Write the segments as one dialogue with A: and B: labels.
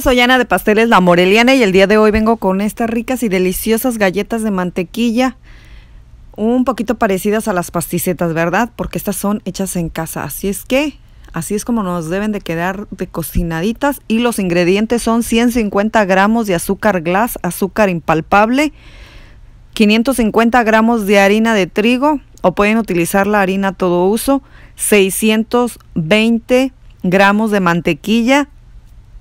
A: soy Ana de Pasteles La Moreliana y el día de hoy vengo con estas ricas y deliciosas galletas de mantequilla. Un poquito parecidas a las pasticetas, ¿verdad? Porque estas son hechas en casa. Así es que, así es como nos deben de quedar de cocinaditas. Y los ingredientes son 150 gramos de azúcar glass, azúcar impalpable, 550 gramos de harina de trigo o pueden utilizar la harina a todo uso, 620 gramos de mantequilla,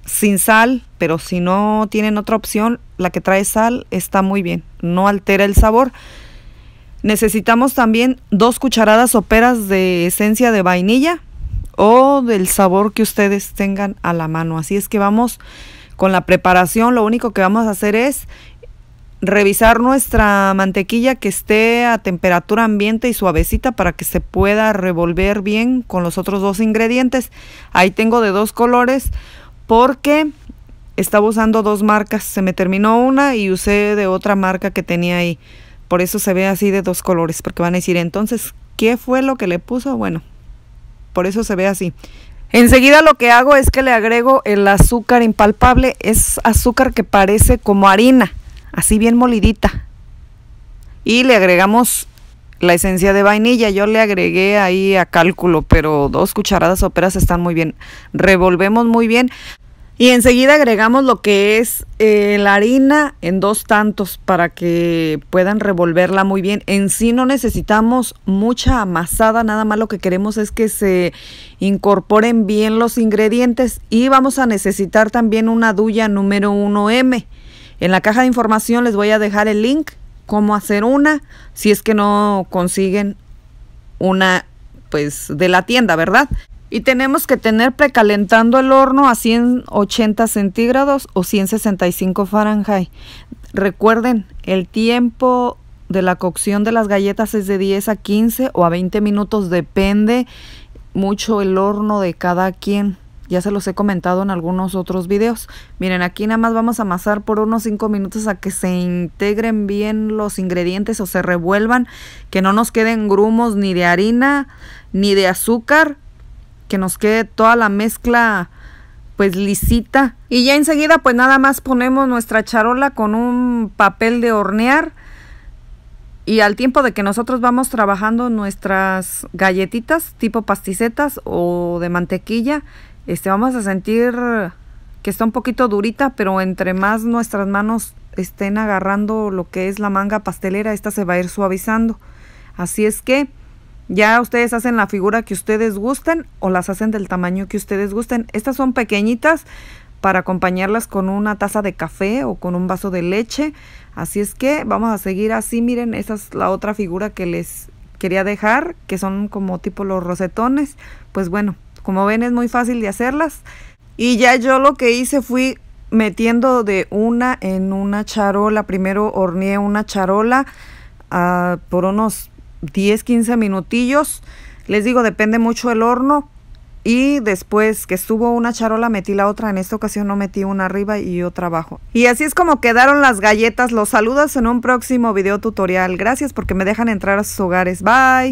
A: sin sal, pero si no tienen otra opción, la que trae sal está muy bien, no altera el sabor. Necesitamos también dos cucharadas soperas de esencia de vainilla o del sabor que ustedes tengan a la mano. Así es que vamos con la preparación, lo único que vamos a hacer es revisar nuestra mantequilla que esté a temperatura ambiente y suavecita para que se pueda revolver bien con los otros dos ingredientes. Ahí tengo de dos colores, porque estaba usando dos marcas. Se me terminó una y usé de otra marca que tenía ahí. Por eso se ve así de dos colores, porque van a decir, entonces, ¿qué fue lo que le puso? Bueno, por eso se ve así. Enseguida lo que hago es que le agrego el azúcar impalpable. Es azúcar que parece como harina, así bien molidita. Y le agregamos la esencia de vainilla. Yo le agregué ahí a cálculo, pero dos cucharadas soperas están muy bien. Revolvemos muy bien. Y enseguida agregamos lo que es eh, la harina en dos tantos para que puedan revolverla muy bien. En sí no necesitamos mucha amasada, nada más lo que queremos es que se incorporen bien los ingredientes y vamos a necesitar también una duya número 1M. En la caja de información les voy a dejar el link, cómo hacer una, si es que no consiguen una pues de la tienda, ¿verdad? Y tenemos que tener precalentando el horno a 180 centígrados o 165 Fahrenheit. Recuerden, el tiempo de la cocción de las galletas es de 10 a 15 o a 20 minutos, depende mucho el horno de cada quien. Ya se los he comentado en algunos otros videos. Miren, aquí nada más vamos a amasar por unos 5 minutos a que se integren bien los ingredientes o se revuelvan, que no nos queden grumos ni de harina ni de azúcar que nos quede toda la mezcla pues lisita. Y ya enseguida pues nada más ponemos nuestra charola con un papel de hornear. Y al tiempo de que nosotros vamos trabajando nuestras galletitas tipo pasticetas o de mantequilla, este vamos a sentir que está un poquito durita, pero entre más nuestras manos estén agarrando lo que es la manga pastelera, esta se va a ir suavizando. Así es que ya ustedes hacen la figura que ustedes gusten o las hacen del tamaño que ustedes gusten. Estas son pequeñitas para acompañarlas con una taza de café o con un vaso de leche. Así es que vamos a seguir así. Miren, esa es la otra figura que les quería dejar, que son como tipo los rosetones. Pues bueno, como ven es muy fácil de hacerlas. Y ya yo lo que hice fui metiendo de una en una charola. Primero horneé una charola ah, por unos 10, 15 minutillos. Les digo, depende mucho el horno. Y después que estuvo una charola metí la otra. En esta ocasión no metí una arriba y otra abajo. Y así es como quedaron las galletas. Los saludos en un próximo video tutorial. Gracias porque me dejan entrar a sus hogares. Bye.